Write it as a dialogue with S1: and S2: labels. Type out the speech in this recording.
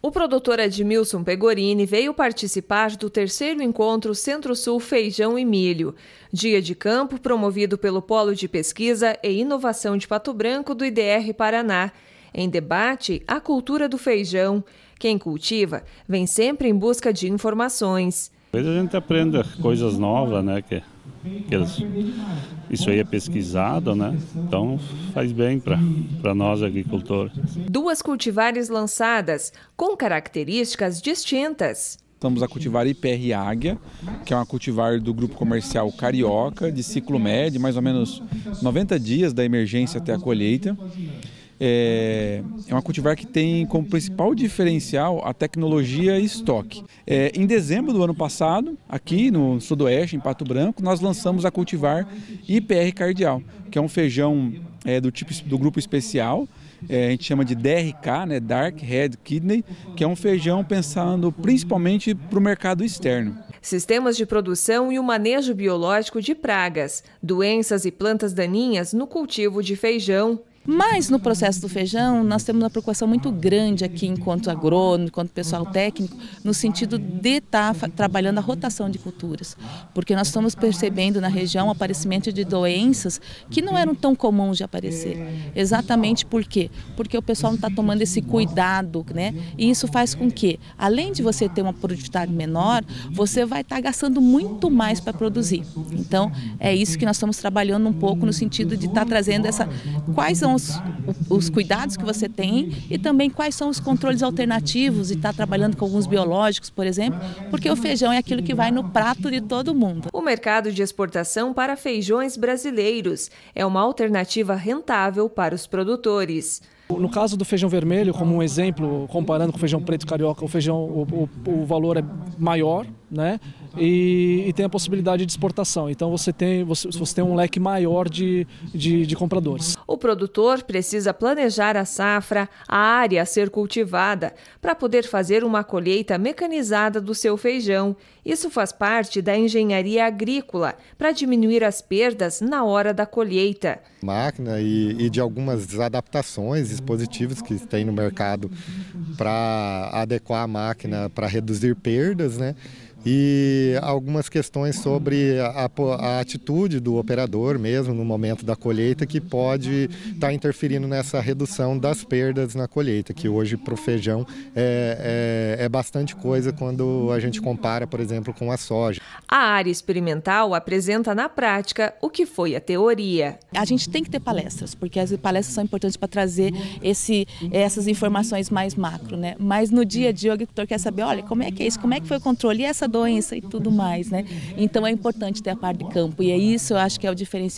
S1: O produtor Edmilson Pegorini veio participar do terceiro encontro Centro-Sul Feijão e Milho, dia de campo promovido pelo Polo de Pesquisa e Inovação de Pato Branco do IDR Paraná. Em debate, a cultura do feijão. Quem cultiva vem sempre em busca de informações. Às vezes a gente aprende coisas novas, né? Que eles, isso aí é pesquisado, né? Então
S2: faz bem para nós agricultores.
S1: Duas cultivares lançadas com características distintas.
S2: Estamos a cultivar IPR Águia, que é uma cultivar do grupo comercial Carioca, de ciclo médio, mais ou menos 90 dias da emergência até a colheita. É, é uma cultivar que tem como principal diferencial a tecnologia e estoque. É, em dezembro do ano passado, aqui no Sudoeste, em Pato Branco, nós lançamos a cultivar IPR Cardial, que é um feijão é, do, tipo, do grupo especial, é, a gente chama de DRK, né, Dark Red Kidney, que é um feijão pensando principalmente para o mercado externo. Sistemas de produção
S1: e o manejo biológico de pragas, doenças e plantas daninhas no cultivo de feijão, mas no processo do feijão, nós temos uma preocupação muito grande aqui, enquanto
S3: agrônomo, enquanto pessoal técnico, no sentido de estar tá trabalhando a rotação de culturas. Porque nós estamos percebendo na região o aparecimento de doenças que não eram tão comuns de aparecer. Exatamente por quê? Porque o pessoal não está tomando esse cuidado, né? E isso faz com que, além de você ter uma produtividade menor, você vai estar tá gastando muito mais para produzir. Então, é isso que nós estamos trabalhando um pouco no sentido de estar tá trazendo essa. Quais são os, os cuidados que você tem e também quais são os controles alternativos
S1: e está trabalhando com alguns biológicos, por exemplo, porque o feijão é aquilo que vai no prato de todo mundo. O mercado de exportação para feijões brasileiros é uma alternativa rentável para os produtores. No caso do feijão vermelho, como um exemplo, comparando com o feijão preto carioca, o feijão o, o, o valor é maior, né? E, e, tem a possibilidade de exportação. Então você tem, você, você tem um leque maior de, de, de compradores. O produtor precisa planejar a safra, a área a ser cultivada, para poder fazer uma colheita mecanizada do seu feijão. Isso faz parte da engenharia agrícola, para diminuir as perdas na hora da colheita.
S4: Máquina e, e de algumas adaptações, dispositivos que tem no mercado para adequar a máquina para reduzir perdas, né? e algumas questões sobre a, a, atitude do operador mesmo no momento da colheita que pode estar tá interferindo nessa redução das perdas na colheita, que hoje para o feijão é, é, é bastante coisa quando a gente compara, por exemplo, com a soja.
S1: A área experimental apresenta na prática o que foi a teoria. A gente tem que ter palestras,
S3: porque as palestras são importantes para trazer esse, essas informações mais macro, né? Mas no dia a dia o agricultor quer saber, olha, como é que é isso, como é que foi o controle e essa doença e tudo mais, né? Então é importante ter a parte de campo e é isso, eu acho que é o diferencial